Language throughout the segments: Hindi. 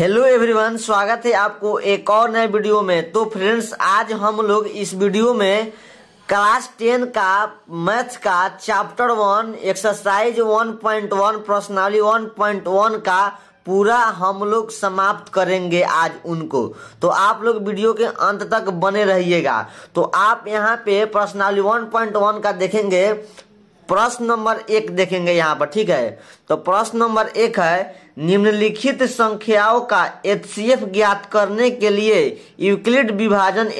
हेलो एवरीवन स्वागत है आपको एक और नए वीडियो में तो फ्रेंड्स आज हम लोग इस वीडियो में क्लास टेन का मैथ का chapter one exercise one point one पर्सनली वन पॉइंट वन का पूरा हम लोग समाप्त करेंगे आज उनको तो आप लोग वीडियो के अंत तक बने रहिएगा तो आप यहाँ पे पर्सनली वन पॉइंट वन का देखेंगे प्रश्न नंबर एक देखेंगे यहाँ पर ठीक है तो प्रश्न नंबर एक है निम्नलिखित संख्याओं का एचसीएफ ज्ञात करने के लिए यूक्लिड विभाजन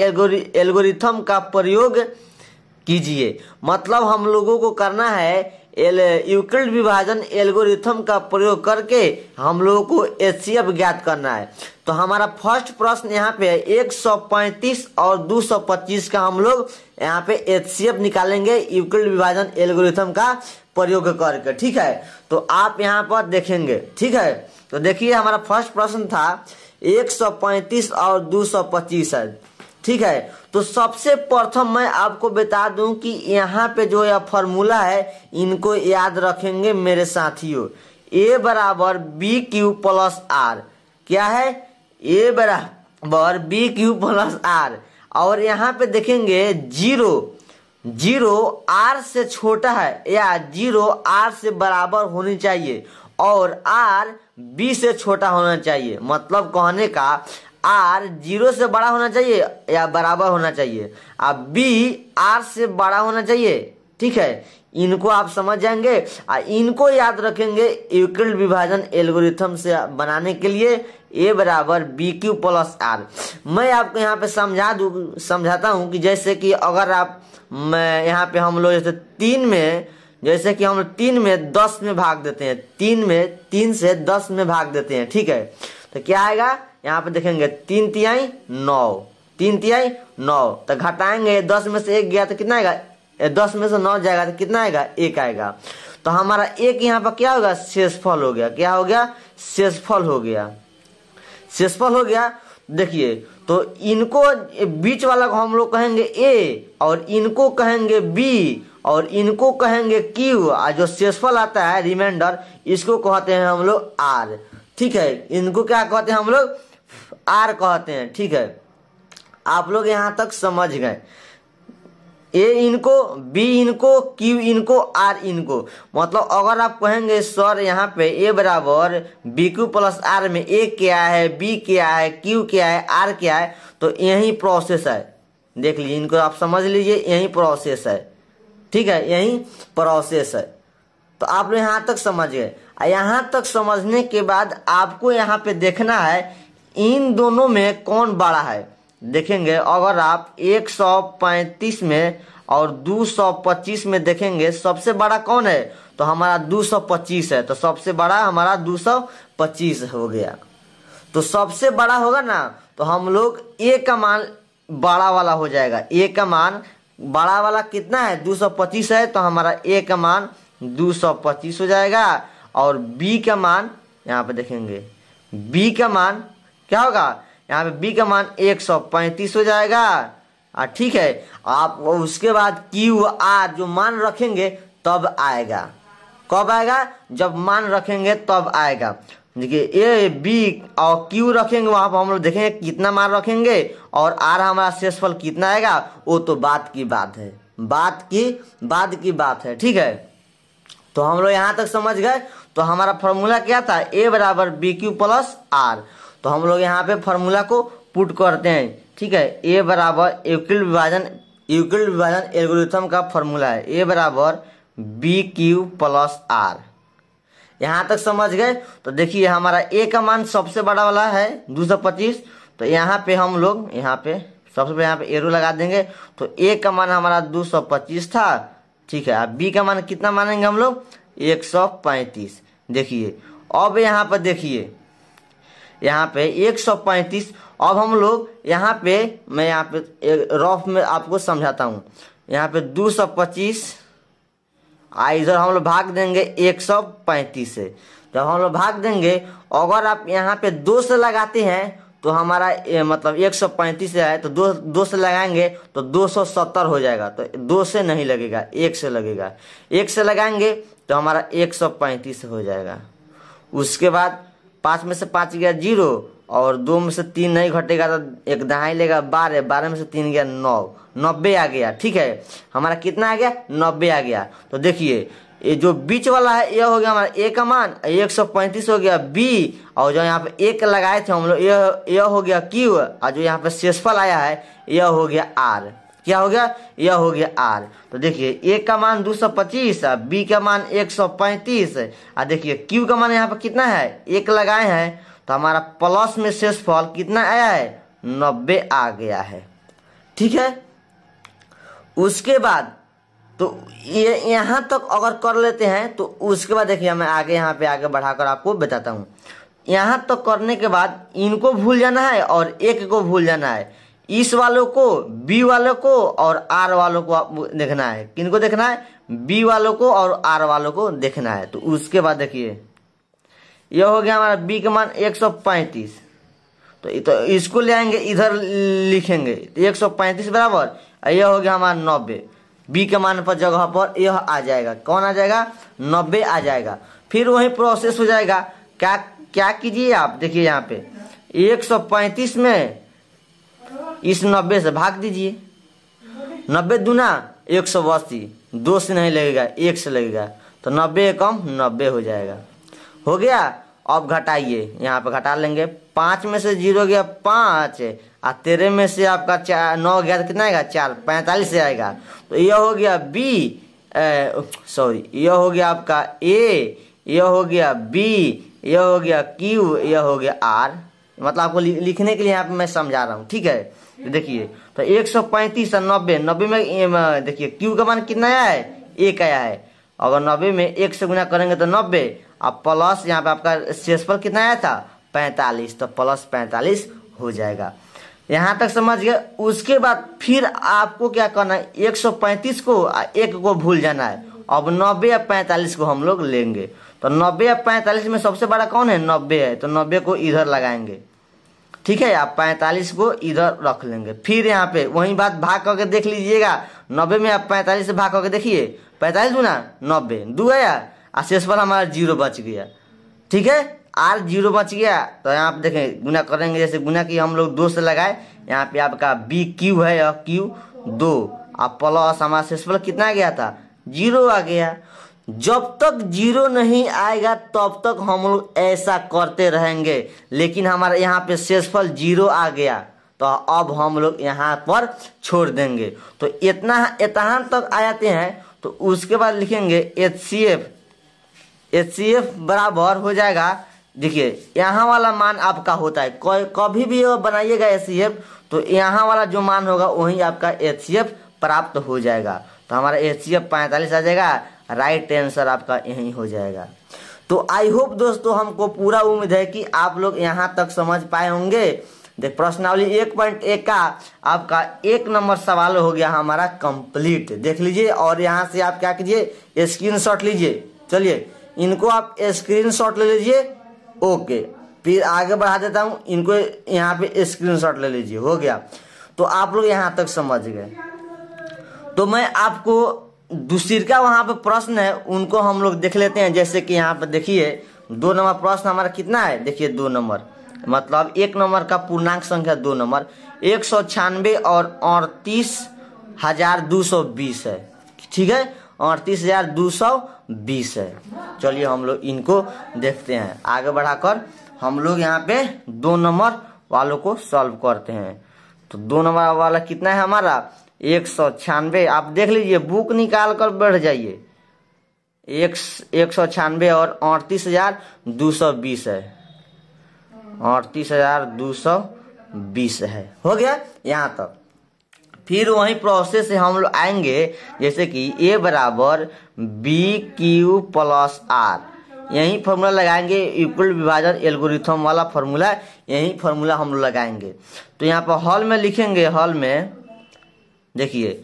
एल्गोरिथम का प्रयोग कीजिए मतलब हम लोगों को करना है एल यूक्लिड विभाजन एल्गोरिथम का प्रयोग करके हम लोगों को एच ज्ञात करना है तो हमारा फर्स्ट प्रश्न यहाँ पे है 135 और 225 का हम लोग यहाँ पे एच निकालेंगे यूक्लिड विभाजन एल्गोरिथम का प्रयोग करके ठीक है तो आप यहाँ पर देखेंगे ठीक है तो देखिए हमारा फर्स्ट प्रश्न था 135 और 225 है ठीक है तो सबसे प्रथम मैं आपको बता दूं कि यहाँ पे जो यह फॉर्मूला है इनको याद रखेंगे मेरे साथियों ए बराबर बी क्यू प्लस आर क्या है ए बराबर बी क्यू प्लस आर और यहाँ पे देखेंगे जीरो जीरो आर से छोटा है या जीरो आर से बराबर होनी चाहिए और आर बी से छोटा होना चाहिए मतलब कहने का आर जीरो से बड़ा होना चाहिए या बराबर होना चाहिए और बी आर से बड़ा होना चाहिए ठीक है इनको आप समझ जाएंगे और इनको याद रखेंगे यूक्लिड विभाजन एल्गोरिथम से बनाने के लिए ए बराबर बी क्यू प्लस आर मैं आपको यहाँ पे समझा दू समझाता हूँ कि जैसे कि अगर आप मैं यहाँ पे हम लोग जैसे तीन में जैसे कि हम लोग तीन में दस में भाग देते हैं तीन में तीन से दस में भाग देते हैं ठीक है तो क्या आएगा यहाँ पे देखेंगे तीन तिहाई नौ तीन तिहाई नौ तो घटाएंगे दस में से एक गया तो कितना आएगा दस में से नौ जाएगा तो कितना आएगा एक आएगा तो हमारा एक यहाँ पर क्या होगा शेषफल हो गया क्या हो गया शेषफल हो गया शेषफल हो गया देखिए तो इनको बीच वाला को हम लोग कहेंगे ए और इनको कहेंगे बी और इनको कहेंगे क्यू और जो शेषफल आता है रिमाइंडर इसको कहते हैं हम लोग आर ठीक है इनको क्या कहते हैं हम लोग आर कहते हैं ठीक है आप लोग यहाँ तक समझ गए ए इनको बी इनको क्यू इनको आर इनको मतलब अगर आप कहेंगे सर यहाँ पे ए बराबर बी क्यू प्लस आर में ए क्या है बी क्या है क्यू क्या है आर क्या है तो यही प्रोसेस है देख लीजिए इनको आप समझ लीजिए यही प्रोसेस है ठीक है यही प्रोसेस है तो आप लोग यहाँ तक समझ गए यहाँ तक समझने के बाद आपको यहाँ पे देखना है इन दोनों में कौन बड़ा है देखेंगे अगर आप 135 में और 225 में देखेंगे सबसे बड़ा कौन है तो हमारा 225 है तो सबसे बड़ा हमारा 225 हो गया तो सबसे बड़ा होगा ना तो हम लोग ए का मान बड़ा वाला हो जाएगा ए का मान बड़ा वाला कितना है 225 है तो हमारा ए का मान 225 हो जाएगा और बी का मान यहाँ पे देखेंगे बी का मान क्या होगा यहाँ पे बी का मान 135 हो जाएगा आ, हाँ, ठीक है आप उसके बाद क्यू आर जो मान रखेंगे तब आएगा कब आएगा जब मान रखेंगे तब आएगा देखिए ए बी और क्यू रखेंगे वहां पर हम लोग देखेंगे कितना मान रखेंगे और आर हमारा शेषफल कितना आएगा वो तो बात की बात है बात की बात की बात है ठीक है तो हम लोग यहाँ तक समझ गए तो हमारा फॉर्मूला क्या था ए बराबर बी क्यू प्लस आर तो हम लोग यहाँ पे फॉर्मूला को पुट करते हैं ठीक है ए बराबर यूक्लिड विभाजन यूक्ल विभाजन एल्गोरिथम का फॉर्मूला है ए बराबर बी क्यू प्लस आर यहाँ तक समझ गए तो देखिए हमारा ए का मान सबसे बड़ा वाला है दो सौ पच्चीस तो यहाँ पे हम लोग यहाँ पे सबसे पहले यहाँ पे एरो लगा देंगे तो ए का मान हमारा दो सौ पच्चीस था ठीक है अब बी का मान कितना मानेंगे हम लोग एक सौ पैंतीस देखिए अब यहाँ पर देखिए यहाँ पे 135 अब हम लोग यहाँ पे मैं यहाँ पे रफ में आपको समझाता हूँ यहाँ पे 225 आ इधर हम लोग भाग देंगे 135 से जब हम लोग भाग देंगे अगर आप यहाँ पे दो से लगाते हैं तो हमारा ए, मतलब 135 है तो दो दो से लगाएंगे तो 270 हो जाएगा तो दो से नहीं लगेगा एक से लगेगा एक से लगाएंगे तो हमारा 135 हो जाएगा उसके बाद पाँच में से पाँच गया जीरो और दो में से तीन नहीं घटेगा तो एक दहाई लेगा बारह बारह में से तीन गया नौ नब्बे आ गया ठीक है हमारा कितना आ गया नब्बे आ गया तो देखिए ये जो बीच वाला है यह हो गया हमारा ए का मान एक सौ पैंतीस हो गया बी और जो यहाँ पे एक लगाए थे हम लोग यह यह हो गया क्यू और जो यहाँ पे शेषफल आया है यह हो गया आर क्या हो गया यह हो गया आर तो देखिए ए का मान दो सौ पच्चीस बी का मान एक सौ पैंतीस और देखिए क्यू का मान यहाँ पर कितना है एक लगाए हैं तो हमारा प्लस में शेष फल कितना आया है नब्बे आ गया है ठीक है उसके बाद तो ये यहाँ तक तो अगर कर लेते हैं तो उसके बाद देखिए मैं आगे यहाँ पे आगे बढ़ाकर आपको बताता हूँ यहाँ तक तो करने के बाद इनको भूल जाना है और एक को भूल जाना है इस वालों को बी वालों को और आर वालों को आप देखना है किनको देखना है बी वालों को और आर वालों को देखना है तो उसके बाद देखिए यह हो गया हमारा बी का मान 135 तो तो इसको ले आएंगे इधर लिखेंगे तो 135 बराबर यह हो गया हमारा नब्बे बी के मान पर जगह पर यह आ जाएगा कौन आ जाएगा नब्बे आ जाएगा फिर वही प्रोसेस हो जाएगा क्या क्या कीजिए आप देखिए यहाँ पे 135 में इस नब्बे से भाग दीजिए नब्बे दूना एक सौ अस्सी दो से नहीं लगेगा एक से लगेगा तो नब्बे कम नब्बे हो जाएगा हो गया अब घटाइए यहाँ पे घटा लेंगे पाँच में से जीरो गया पाँच आ तेरह में से आपका चार नौ गया तो कितना आएगा चार पैंतालीस आएगा तो यह हो गया बी सॉरी यह हो गया आपका ए यह हो गया बी यह हो गया क्यू यह हो गया आर मतलब आपको लिखने के लिए यहाँ पे मैं समझा रहा हूँ ठीक है तो देखिए तो एक सौ पैंतीस और नब्बे नब्बे में देखिए क्यू का मान कितना आया है एक आया है अगर नब्बे में एक से गुना करेंगे तो नब्बे और प्लस यहाँ पे आपका शेषफल कितना आया था पैंतालीस तो प्लस पैंतालीस हो जाएगा यहाँ तक समझ गए उसके बाद फिर आपको क्या करना है एक सौ पैंतीस को एक को भूल जाना है अब नब्बे या पैंतालीस को हम लोग लेंगे तो नब्बे या पैंतालीस में सबसे बड़ा कौन है नब्बे है तो नब्बे को इधर लगाएंगे ठीक है आप पैंतालीस को इधर रख लेंगे फिर यहाँ पे वही बात भाग करके देख लीजिएगा नब्बे में आप पैंतालीस से भाग करके देखिए पैंतालीस गुना नब्बे दो गया और शेष पर हमारा जीरो बच गया ठीक है आर जीरो बच गया तो यहाँ पे देखें गुना करेंगे जैसे गुना की हम लोग दो से लगाए यहाँ पे आपका बी क्यू है और क्यू दो और प्लस हमारा शेषफल कितना गया था जीरो आ गया जब तक जीरो नहीं आएगा तब तक हम लोग ऐसा करते रहेंगे लेकिन हमारे यहाँ पे शेषफल जीरो आ गया तो अब हम लोग यहाँ पर छोड़ देंगे तो इतना इतहान तक आ जाते हैं तो उसके बाद लिखेंगे H C F H C F बराबर हो जाएगा देखिए यहाँ वाला मान आपका होता है कभी भी बनाइएगा एच सी एफ तो यहाँ वाला जो मान होगा वही आपका एच सी एफ प्राप्त हो जाएगा तो हमारा एच सी एफ पैंतालीस आ जाएगा राइट आंसर आपका यही हो जाएगा तो आई होप दोस्तों हमको पूरा उम्मीद है कि आप लोग यहाँ तक समझ पाए होंगे देख प्रश्नावली एक पॉइंट एक का आपका एक नंबर सवाल हो गया हमारा कंप्लीट देख लीजिए और यहाँ से आप क्या कीजिए स्क्रीन शॉट लीजिए चलिए इनको आप स्क्रीन शॉट ले लीजिए ओके फिर आगे बढ़ा देता हूँ इनको यहाँ पे स्क्रीन शॉट ले लीजिए हो गया तो आप लोग यहाँ तक समझ गए तो मैं आपको दूसरी का वहाँ पे प्रश्न है उनको हम लोग देख लेते हैं जैसे कि यहाँ पे देखिए दो नंबर प्रश्न हमारा कितना है देखिए दो नंबर मतलब एक नंबर का पूर्णांक संख्या दो नंबर एक सौ छियानवे और अड़तीस हजार दो सौ बीस है ठीक है अड़तीस हजार दो सौ बीस है चलिए हम लोग इनको देखते हैं आगे बढ़ाकर हम लोग यहाँ पे दो नंबर वालों को सॉल्व करते हैं तो दो नंबर वाला कितना है हमारा एक सौ छियानवे आप देख लीजिए बुक निकाल कर बैठ जाइए एक एक सौ छियानवे और अड़तीस हजार दो सौ बीस है अड़तीस हजार दो सौ बीस है हो गया यहाँ तक फिर वही प्रोसेस से हम लोग आएंगे जैसे कि ए बराबर बी क्यू प्लस आर यही फॉर्मूला लगाएंगे इक्वल विभाजन एल्गोरिथम वाला फॉर्मूला यही फॉर्मूला हम लोग लगाएंगे तो यहाँ पर हॉल में लिखेंगे हॉल में देखिए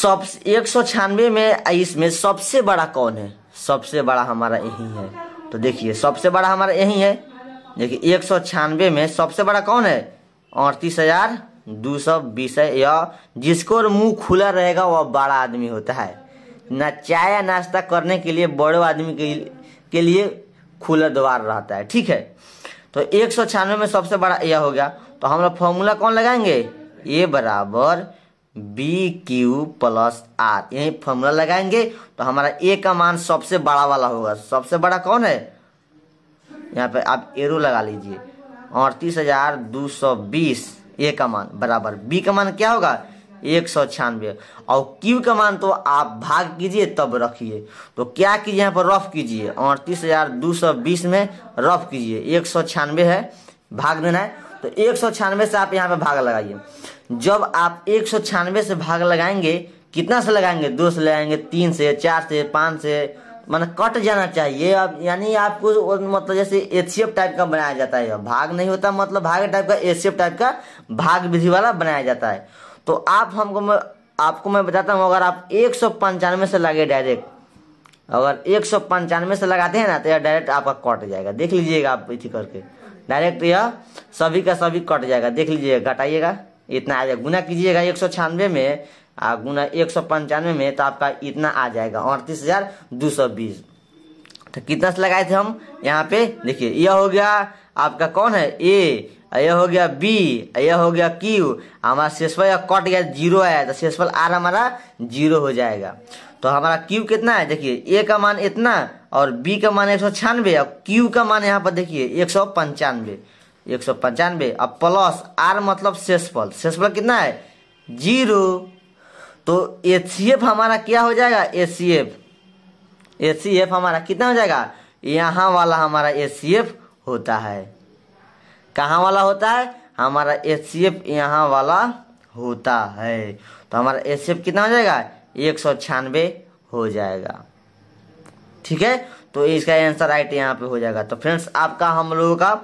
सब एक सौ छियानवे में इसमें सबसे बड़ा कौन है सबसे बड़ा हमारा यही है तो देखिए सबसे बड़ा हमारा यही है देखिए एक सौ छियानवे में सबसे बड़ा कौन है अड़तीस हजार दो सौ बीस है या जिसको मुंह खुला रहेगा वह बड़ा आदमी होता है ना चाय या नाश्ता करने के लिए बड़े आदमी के, के लिए खुला द्वार रहता है ठीक है तो एक सौ छियानवे में सबसे बड़ा यह हो गया तो हम लोग फॉर्मूला कौन लगाएंगे ए बराबर बी क्यू प्लस आर यही फॉर्मूला लगाएंगे तो हमारा ए का मान सबसे बड़ा वाला होगा सबसे बड़ा कौन है यहाँ पे आप एरो लगा लीजिए अड़तीस हजार दो सौ बीस ए का मान बराबर बी का मान क्या होगा एक सौ छियानवे और क्यू का मान तो आप भाग कीजिए तब रखिए तो क्या कीजिए यहाँ पर रफ कीजिए अड़तीस हजार दो सौ बीस में रफ कीजिए एक सौ छियानवे है भाग देना है तो एक सौ छियानवे से आप यहाँ पे भाग लगाइए जब आप एक सौ छियानवे से भाग लगाएंगे कितना से लगाएंगे दो से लगाएंगे तीन से चार से पाँच से मतलब कट जाना चाहिए अब यानी आपको मतलब जैसे एफ टाइप का बनाया जाता है भाग नहीं होता मतलब भाग टाइप का एसीएफ टाइप का भाग विधि वाला बनाया जाता है तो आप हमको मैं आपको मैं बताता हूँ अगर आप एक सौ पंचानवे से लगे डायरेक्ट अगर एक सौ पंचानवे से लगाते हैं ना तो यह डायरेक्ट आपका कट जाएगा देख लीजिएगा आप इसी करके डायरेक्ट यह सभी का सभी कट जाएगा देख लीजिएगा घटाइएगा इतना आ जाएगा गुना कीजिएगा एक सौ छियानवे में आ गुना एक सौ पंचानवे में तो आपका इतना आ जाएगा अड़तीस हजार दो सौ बीस तो कितना से लगाए थे हम यहाँ पे देखिए यह हो गया आपका कौन है ए यह हो गया बी यह हो गया क्यू हमारा शेषफल कट गया जीरो आया तो शेषफल आर हमारा जीरो हो जाएगा तो हमारा क्यू कितना है देखिए ए का मान इतना और बी का मान एक सौ छियानवे और क्यू का मान यहाँ पर देखिए एक सौ पंचानवे एक सौ पंचानवे अब प्लस आर मतलब शेषफल शेषफल कितना है जीरो तो एच सी एफ हमारा क्या हो जाएगा ए C F A C F हमारा कितना हो जाएगा यहाँ वाला हमारा ए सी एफ होता है कहाँ वाला होता है हमारा एच सी एफ यहाँ वाला होता है तो हमारा एच सी एफ कितना हो जाएगा एक सौ छियानवे हो जाएगा ठीक है तो इसका आंसर राइट यहाँ पे हो जाएगा तो फ्रेंड्स आपका हम लोगों का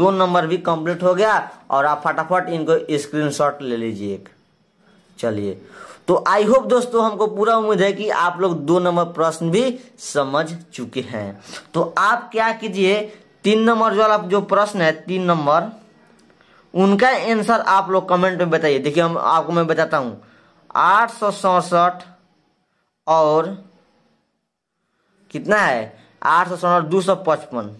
दो नंबर भी कंप्लीट हो गया और आप फटाफट इनको स्क्रीनशॉट ले लीजिए चलिए तो आई होप दोस्तों हमको पूरा उम्मीद है कि आप लोग दो नंबर प्रश्न भी समझ चुके हैं तो आप क्या कीजिए तीन नंबर जो वाला जो प्रश्न है तीन नंबर उनका आंसर आप लोग कमेंट में बताइए देखिए हम आपको मैं बताता हूँ आठ सौ सड़सठ और कितना है आठ सौ सड़सठ दो सौ पचपन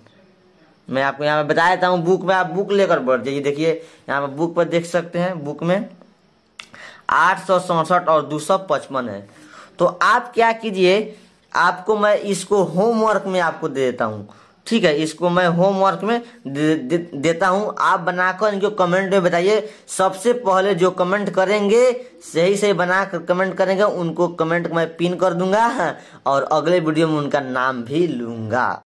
मैं आपको यहाँ पे बता देता हूँ बुक में आप बुक लेकर बढ़ जाइए देखिए यहाँ पे बुक पर देख सकते हैं बुक में आठ सौ सड़सठ और दो सौ पचपन है तो आप क्या कीजिए आपको मैं इसको होमवर्क में आपको दे देता हूँ ठीक है इसको मैं होमवर्क में दे, दे, देता हूँ आप बनाकर इनको कमेंट में बताइए सबसे पहले जो कमेंट करेंगे सही सही बना कर कमेंट करेंगे उनको कमेंट मैं पिन कर दूंगा और अगले वीडियो में उनका नाम भी लूंगा